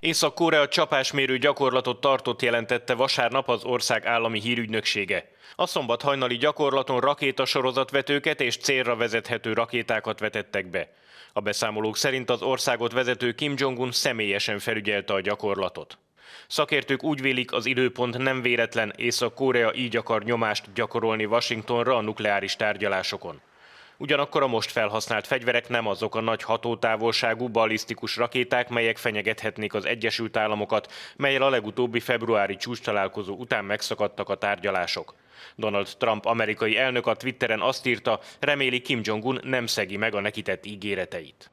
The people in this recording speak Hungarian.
Észak-Korea csapásmérő gyakorlatot tartott jelentette vasárnap az ország állami hírügynöksége. A szombat hajnali gyakorlaton rakétasorozatvetőket és célra vezethető rakétákat vetettek be. A beszámolók szerint az országot vezető Kim Jong-un személyesen felügyelte a gyakorlatot. Szakértők úgy vélik, az időpont nem véletlen, Észak-Korea így akar nyomást gyakorolni Washingtonra a nukleáris tárgyalásokon. Ugyanakkor a most felhasznált fegyverek nem azok a nagy hatótávolságú ballisztikus rakéták, melyek fenyegethetnék az Egyesült Államokat, melyel a legutóbbi februári csúcs találkozó után megszakadtak a tárgyalások. Donald Trump amerikai elnök a Twitteren azt írta, reméli Kim Jong-un nem szegi meg a nekitett ígéreteit.